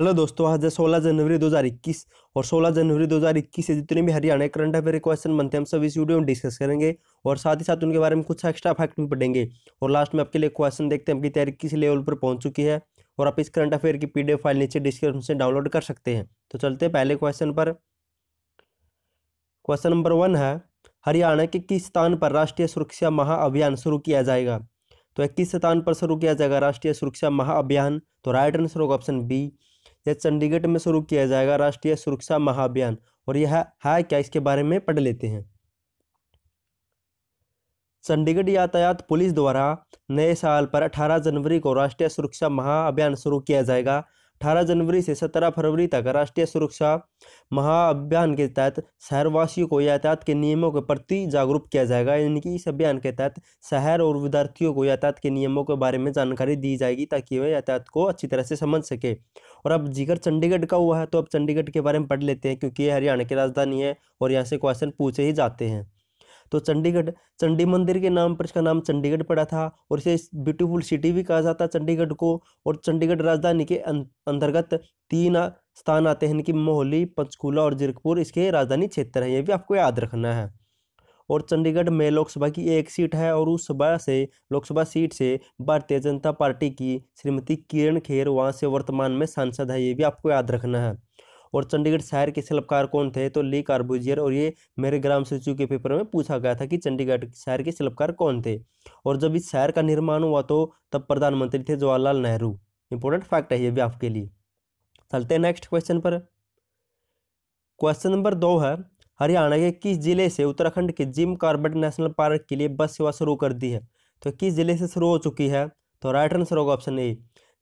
hello दोस्तों आज है 16 जनवरी 2021 और 16 जनवरी 2021 से जितने भी हरियाणा करंट अफेयर क्वेश्चन बनते हैं हम सब इस वीडियो में डिस्कस करेंगे और साथ ही साथ उनके बारे में कुछ एक्स्ट्रा फैक्ट भी पढ़ेंगे और लास्ट में आपके लिए क्वेश्चन देखते हैं आपकी तैयारी किस लेवल पर पहुंच चुकी है और आप इस करंट अफेयर की पी फाइल नीचे डिस्क्रिप्शन से डाउनलोड कर सकते हैं तो चलते हैं पहले क्वेश्चन पर क्वेश्चन नंबर वन है हरियाणा के किस स्थान पर राष्ट्रीय सुरक्षा महाअभियान शुरू किया जाएगा तो किस स्थान पर शुरू किया जाएगा राष्ट्रीय सुरक्षा महाअभियान तो राइट आंसर होगा ऑप्शन बी यह चंडीगढ़ में शुरू किया जाएगा राष्ट्रीय सुरक्षा महाअभियान और यह है, है क्या इसके बारे में पढ़ लेते हैं चंडीगढ़ यातायात पुलिस द्वारा नए साल पर 18 जनवरी को राष्ट्रीय सुरक्षा महाअभियान शुरू किया जाएगा अठारह जनवरी से सत्रह फरवरी तक राष्ट्रीय सुरक्षा महाअभियान के तहत शहरवासियों को यातायात के नियमों के प्रति जागरूक किया जाएगा यानी कि इस अभियान के तहत शहर और विद्यार्थियों को यातायात के नियमों के बारे में जानकारी दी जाएगी ताकि वे यातायात को अच्छी तरह से समझ सके और अब जिक्र चंडीगढ़ का हुआ है तो अब चंडीगढ़ के बारे में पढ़ लेते हैं क्योंकि ये हरियाणा की राजधानी है और यहाँ से क्वेश्चन पूछे ही जाते हैं तो चंडीगढ़ चंडी मंदिर के नाम पर इसका नाम चंडीगढ़ पड़ा था और इसे ब्यूटीफुल सिटी भी कहा जाता है चंडीगढ़ को और चंडीगढ़ राजधानी के अं-, अंतर्गत तीन स्थान आते हैं इनकी मोहली पंचकूला और जीरकपुर इसके राजधानी क्षेत्र हैं ये भी आपको याद रखना है और चंडीगढ़ में लोकसभा की एक सीट है और उस सभा से लोकसभा सीट से भारतीय जनता पार्टी की श्रीमती किरण खेर वहाँ से वर्तमान में सांसद है ये भी आपको याद रखना है और चंडीगढ़ शहर के शिल्पकार कौन थे तो ली कार्बुजियर और ये मेरे ग्राम सचिव के पेपर में पूछा गया था कि चंडीगढ़ शहर के शिल्पकार कौन थे और जब इस शहर का निर्माण हुआ तो तब प्रधानमंत्री थे जवाहरलाल नेहरू इंपॉर्टेंट फैक्ट है ये भी आपके लिए चलते हैं नेक्स्ट क्वेश्चन पर क्वेश्चन नंबर दो है हरियाणा के किस जिले से उत्तराखंड के जिम कार्बेट नेशनल पार्क के लिए बस सेवा शुरू कर दी है तो किस जिले से शुरू हो चुकी है तो राइट आंसर होगा ऑप्शन ए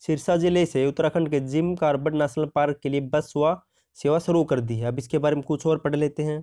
सिरसा जिले से उत्तराखंड के जिम कार्बेट नेशनल पार्क के लिए बस सेवा सेवा शुरू कर दी है अब इसके बारे में कुछ और पढ़ लेते हैं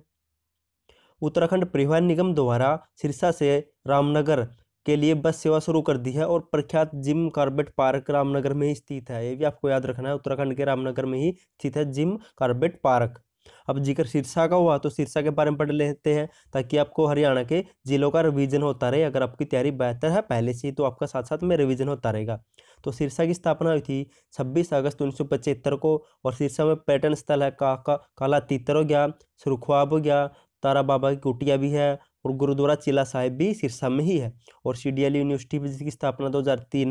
उत्तराखंड परिवहन निगम द्वारा सिरसा से रामनगर के लिए बस सेवा शुरू कर दी है और प्रख्यात जिम कार्बेट पार्क रामनगर में ही स्थित है ये भी आपको याद रखना है उत्तराखंड के रामनगर में ही स्थित है जिम कार्बेट पार्क अब जिक्र सिरसा का हुआ तो सिरसा के बारे में पढ़ लेते हैं ताकि आपको हरियाणा के जिलों का रिवीजन होता रहे अगर आपकी तैयारी बेहतर है पहले से तो आपका साथ साथ में रिवीजन होता रहेगा तो सिरसा की स्थापना हुई थी छब्बीस अगस्त उन्नीस को और सिरसा में पर्यटन स्थल है का, का, काला तीतर हो गया सुरख्वाब हो गया तारा बाबा की कुटिया भी है और गुरुद्वारा चिला साहिब भी सिरसा में ही है और सी यूनिवर्सिटी जिसकी स्थापना दो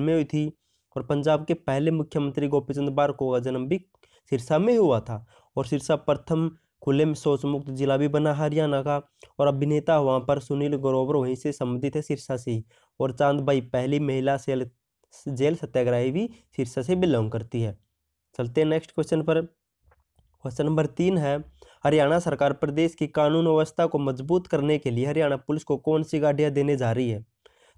में हुई थी और पंजाब के पहले मुख्यमंत्री गोपी चंद बारको का जन्म भी सिरसा में हुआ था और सिरसा प्रथम खुले में मुक्त जिला भी बना हरियाणा का और अभिनेता वहाँ पर सुनील ग्रोवर वहीं से संबंधित है सिरसा से और चांदबाई पहली महिला सेल जेल सत्याग्रही भी सिरसा से बिलोंग करती है चलते हैं नेक्स्ट क्वेश्चन पर क्वेश्चन नंबर तीन है हरियाणा सरकार प्रदेश की कानून व्यवस्था को मजबूत करने के लिए हरियाणा पुलिस को कौन सी गाड़ियाँ देने जा रही है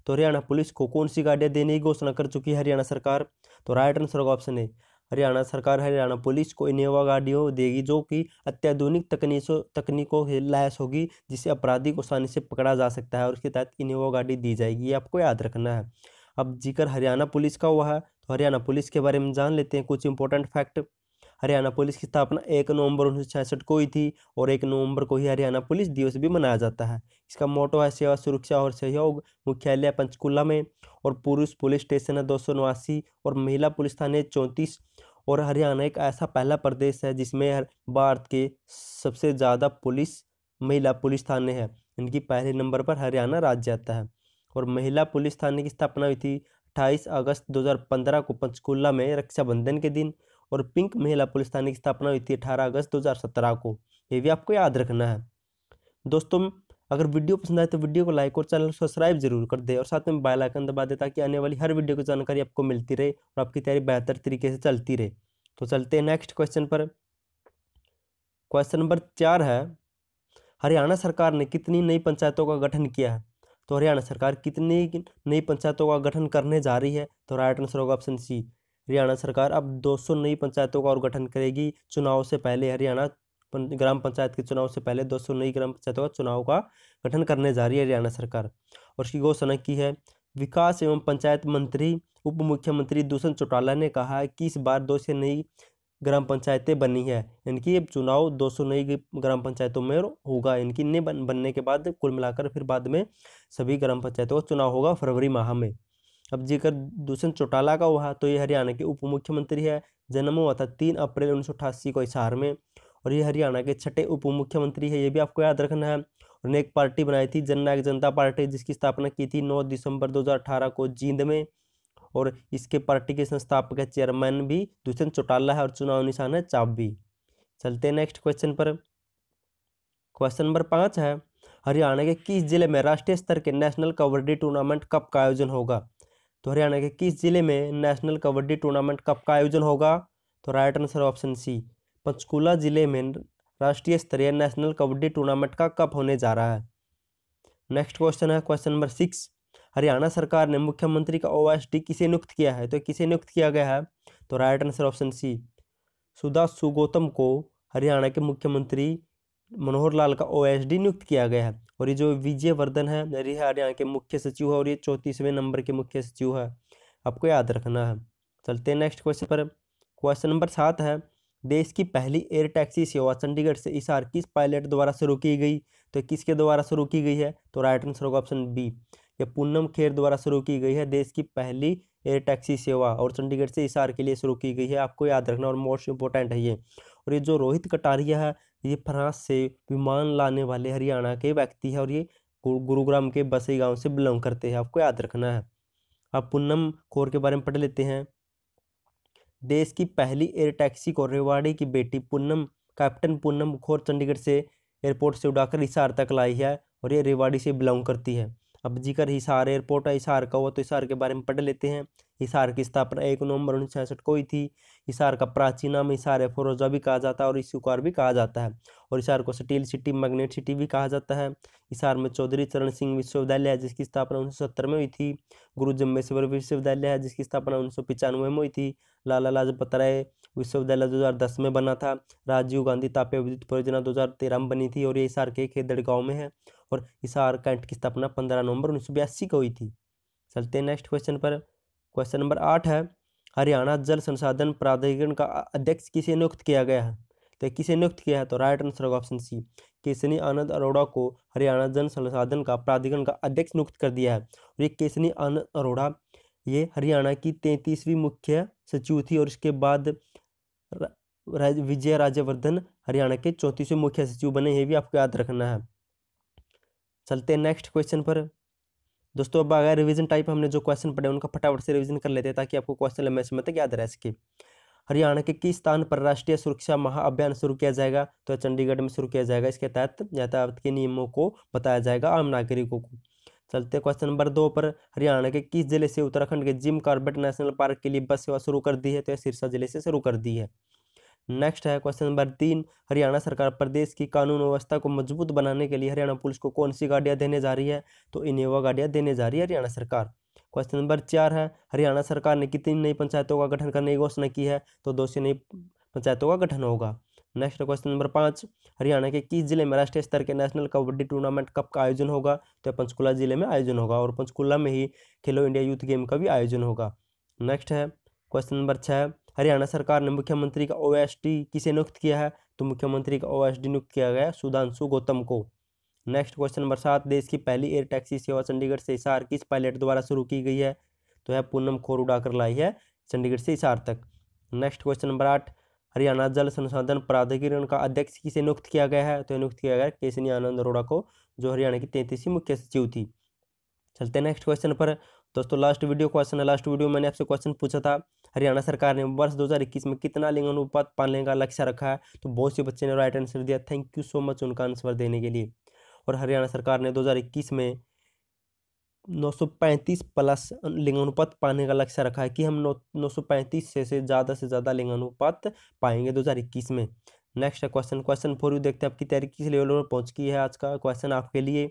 तो हरियाणा पुलिस को कौन सी गाड़ियाँ देने की घोषणा कर चुकी है हरियाणा सरकार तो राइट आंसर होगा ऑप्शन ए हरियाणा सरकार हरियाणा पुलिस को इनोवा गाड़ियों देगी जो कि अत्याधुनिक तकनीकों तकनीकों से लैस होगी जिससे अपराधी को आसानी से पकड़ा जा सकता है और उसके तहत इनोवा गाड़ी दी जाएगी ये आपको याद रखना है अब जिक्र हरियाणा पुलिस का हुआ है तो हरियाणा पुलिस के बारे में जान लेते हैं कुछ इंपॉर्टेंट फैक्ट हरियाणा पुलिस की स्थापना एक नवंबर उन्नीस को हुई थी और एक नवंबर को ही हरियाणा पुलिस दिवस भी मनाया जाता है इसका मोटो है सेवा सुरक्षा और सहयोग मुख्यालय पंचकूला में और पुरुष पुलिस स्टेशन है दो और महिला पुलिस थाने चौंतीस और हरियाणा एक ऐसा पहला प्रदेश है जिसमें भारत के सबसे ज़्यादा पुलिस महिला पुलिस थाने हैं इनकी पहले नंबर पर हरियाणा राज्य आता है और महिला पुलिस थाने की स्थापना हुई थी अट्ठाईस अगस्त 2015 को पंचकूला में रक्षाबंधन के दिन और पिंक महिला पुलिस थाने की स्थापना हुई थी अठारह अगस्त दो को ये भी आपको याद रखना है दोस्तों अगर वीडियो पसंद आए तो वीडियो को लाइक और चैनल को सब्सक्राइब जरूर कर दे और साथ में बेल आइकन दबा दे ताकि आने वाली हर वीडियो की जानकारी आपको मिलती रहे और आपकी तैयारी बेहतर तरीके से चलती रहे तो चलते हैं नेक्स्ट क्वेश्चन पर क्वेश्चन नंबर चार है हरियाणा सरकार ने कितनी नई पंचायतों का गठन किया है तो हरियाणा सरकार कितनी नई पंचायतों का गठन करने जा रही है तो राइट आंसर होगा ऑप्शन सी हरियाणा सरकार अब 200 नई पंचायतों का और गठन करेगी चुनाव से पहले हरियाणा ग्राम पंचायत के चुनाव से पहले 200 नई ग्राम पंचायतों का चुनाव का गठन करने जा रही है हरियाणा सरकार और उसकी घोषणा की है विकास एवं पंचायत मंत्री उप मुख्यमंत्री दूषण चौटाला ने कहा कि इस बार दो सौ नई ग्राम पंचायतें बनी है इनकी अब चुनाव 200 नई ग्राम पंचायतों में होगा इनकी ने बन, बनने के बाद कुल मिलाकर फिर बाद में सभी ग्राम पंचायतों का चुनाव होगा फरवरी माह में अब जेकर दुष्यंत चौटाला का हुआ तो ये हरियाणा के उप मुख्यमंत्री है जन्म हुआ था तीन अप्रैल उन्नीस को हिसार में और ये हरियाणा के छठे उप मुख्यमंत्री है ये भी आपको याद रखना है उन्होंने एक पार्टी बनाई थी जननायक जनता पार्टी जिसकी स्थापना की थी नौ दिसंबर अठारह को जींद में और इसके पार्टी के संस्थापक चेयरमैन भी दुष्यंत चौटाला है और चुनाव निशान है चाबी चलते हैं नेक्स्ट क्वेश्चन पर क्वेश्चन नंबर पाँच है हरियाणा के किस जिले में राष्ट्रीय स्तर के नेशनल कबड्डी टूर्नामेंट कप का आयोजन होगा तो हरियाणा के किस जिले में नेशनल कबड्डी टूर्नामेंट कप का आयोजन होगा तो right answer option C Panchkula जिले में राष्ट्रीय स्तरीय नेशनल कबड्डी टूर्नामेंट का कप होने जा रहा है नेक्स्ट क्वेश्चन है क्वेश्चन नंबर सिक्स हरियाणा सरकार ने मुख्यमंत्री का ओ किसे नियुक्त किया है तो किसे नियुक्त किया गया है तो right answer option C Sudha Sugautam को हरियाणा के मुख्यमंत्री मनोहर लाल का ओएसडी नियुक्त किया गया है और ये जो विजय वर्धन है हरियाणा के मुख्य सचिव है और ये चौंतीसवें नंबर के मुख्य सचिव है आपको याद रखना है चलते हैं नेक्स्ट क्वेश्चन पर क्वेश्चन नंबर सात है देश की पहली एयर टैक्सी सेवा चंडीगढ़ से इशार किस पायलट द्वारा शुरू की गई तो किसके द्वारा शुरू की गई है तो राइट आंसर होगा ऑप्शन बी ये पूनम खेर द्वारा शुरू की गई है देश की पहली एयर टैक्सी सेवा और चंडीगढ़ से इशार के लिए शुरू की गई है आपको याद रखना और मोस्ट इंपॉर्टेंट है ये और ये जो रोहित कटारिया है ये फ्रांस से विमान लाने वाले हरियाणा के व्यक्ति है और ये गुरुग्राम के बसई गांव से बिलोंग करते हैं आपको याद रखना है आप पूनम कौर के बारे में पढ़ लेते हैं देश की पहली एयर टैक्सी को रेवाड़ी की बेटी पूनम कैप्टन पूनम कौर चंडीगढ़ से एयरपोर्ट से उड़ाकर हिसार तक लाई है और ये रेवाड़ी से बिलोंग करती है अब जिक्र हिसार एयरपोर्ट है हिसार का हुआ तो हिसार के बारे में पढ़ लेते हैं हिसार की स्थापना एक नवंबर उन्नीस सौ को हुई थी हिसार का प्राचीन नाम हिसार फरोजा भी कहा जाता है और इस्यूकार भी कहा जाता है और हिसार को स्टील सिटी मैग्नेट सिटी भी कहा जाता है हिसार में चौधरी चरण सिंह विश्वविद्यालय है जिसकी स्थापना उन्नीस में हुई थी गुरु जम्बेश्वर विश्वविद्यालय है जिसकी स्थापना उन्नीस में हुई थी लाला लाजपत राय विश्वविद्यालय दस में बना था राजीव गांधी ताप्य विद्युत परियोजना तेरह में बनी थी और ये हिसार के खेदड़ गाँव में है और हिसार कैंट की स्थापना पंद्रह नवंबर उन्नीस को हुई थी चलते हैं नेक्स्ट क्वेश्चन पर क्वेश्चन नंबर आठ है हरियाणा जल संसाधन प्राधिकरण का अध्यक्ष किसे नियुक्त किया गया है तो किसे नियुक्त किया है तो राइट आंसर होगा ऑप्शन सी केसनी आनंद अरोड़ा को हरियाणा जल संसाधन का प्राधिकरण का अध्यक्ष नियुक्त कर दिया है और ये केसनी आनंद अरोड़ा ये हरियाणा की तैंतीसवीं मुख्य सचिव थी और इसके बाद विजय राज्यवर्धन हरियाणा के चौंतीसवें मुख्य सचिव बने ये भी आपको याद रखना है चलते हैं नेक्स्ट क्वेश्चन पर दोस्तों अब अगर रिवीजन टाइप हमने जो क्वेश्चन पढ़े उनका फटाफट से रिवीजन कर लेते हैं ताकि आपको क्वेश्चन लंबे समय तक याद रह सके हरियाणा के किस स्थान पर राष्ट्रीय सुरक्षा महाअभियान शुरू किया जाएगा तो चंडीगढ़ में शुरू किया जाएगा इसके तहत यातायात के नियमों को बताया जाएगा आम नागरिकों को चलते क्वेश्चन नंबर दो पर हरियाणा के किस जिले से उत्तराखंड के जिम कार्बेट नेशनल पार्क के लिए बस सेवा शुरू कर दी है तो यह सिरसा जिले से शुरू कर दी है नेक्स्ट है क्वेश्चन नंबर तीन हरियाणा सरकार प्रदेश की कानून व्यवस्था को मजबूत बनाने के लिए हरियाणा पुलिस को कौन सी गाड़ियाँ देने जा रही है तो इनोवा गाड़ियाँ देने जा रही है हरियाणा सरकार क्वेश्चन नंबर चार है हरियाणा सरकार ने कितनी नई पंचायतों का गठन करने की घोषणा की है तो दो सौ नई पंचायतों का गठन होगा नेक्स्ट क्वेश्चन नंबर पाँच हरियाणा के किस जिले में राष्ट्रीय स्तर के नेशनल कबड्डी टूर्नामेंट कप का आयोजन होगा तो पंचकुला जिले में आयोजन होगा और पंचकुला में ही खेलो इंडिया यूथ गेम का भी आयोजन होगा नेक्स्ट है क्वेश्चन नंबर छः हरियाणा सरकार ने मुख्यमंत्री का ओएसडी किसे नियुक्त किया है तो मुख्यमंत्री का ओएसडी नियुक्त किया गया सुधांशु गौतम को नेक्स्ट क्वेश्चन नंबर सात देश की पहली एयर टैक्सी सेवा चंडीगढ़ से हिसार किस पायलट द्वारा शुरू की गई है तो यह पूनम खोर उड़ाकर लाई है चंडीगढ़ से हिसार तक नेक्स्ट क्वेश्चन नंबर आठ हरियाणा जल संसाधन प्राधिकरण का अध्यक्ष किसे नियुक्त किया गया है तो नियुक्त किया गया केसनी आनंद अरोड़ा को जो हरियाणा की तैंतीसवीं मुख्य सचिव थी चलते नेक्स्ट क्वेश्चन पर दोस्तों लास्ट वीडियो क्वेश्चन है लास्ट वीडियो मैंने आपसे क्वेश्चन पूछा था हरियाणा सरकार ने वर्ष दो में कितना लिंग अनुपात पालने का लक्ष्य रखा है तो बहुत से बच्चे ने राइट आंसर दिया थैंक यू सो मच उनका आंसर देने के लिए और हरियाणा सरकार ने दो में 935 प्लस लिंगानुपात पाने का लक्ष्य रखा है कि हम नौ से से ज़्यादा से ज़्यादा लिंगानुपात पाएंगे 2021 में next question question for you देखते हैं आपकी तैयारी किस लेवल पर पहुंच गई है आज का क्वेश्चन आपके लिए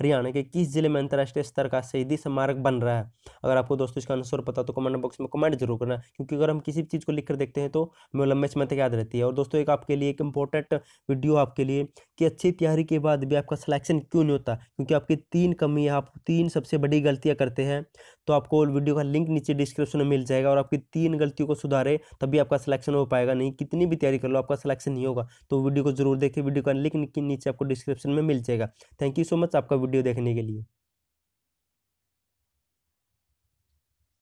हरियाणा के किस जिले में अंतर्राष्ट्रीय स्तर का शहीदी स्मारक बन रहा है अगर आपको दोस्तों इसका आंसर पता तो कमेंट बॉक्स में कमेंट जरूर करना क्योंकि अगर हम किसी भी चीज़ को लिखकर देखते हैं तो हमें लंबे समय तक याद रहती है और दोस्तों एक आपके लिए एक इंपॉर्टेंट वीडियो आपके लिए कि अच्छी तैयारी के बाद भी आपका सिलेक्शन क्यों नहीं होता क्योंकि आपकी तीन कमी आप तीन सबसे बड़ी गलतियाँ करते हैं तो आपको वीडियो का लिंक नीचे डिस्क्रिप्शन में मिल जाएगा और आपकी तीन गलतियों को सुधारे तभी आपका सिलेक्शन हो पाएगा नहीं कितनी भी तैयारी कर लो आपका सिलेक्शन नहीं होगा तो वीडियो को जरूर देखिए वीडियो का लिंक नीचे आपको डिस्क्रिप्शन में मिल जाएगा थैंक यू सो मच आपका वीडियो देखने के लिए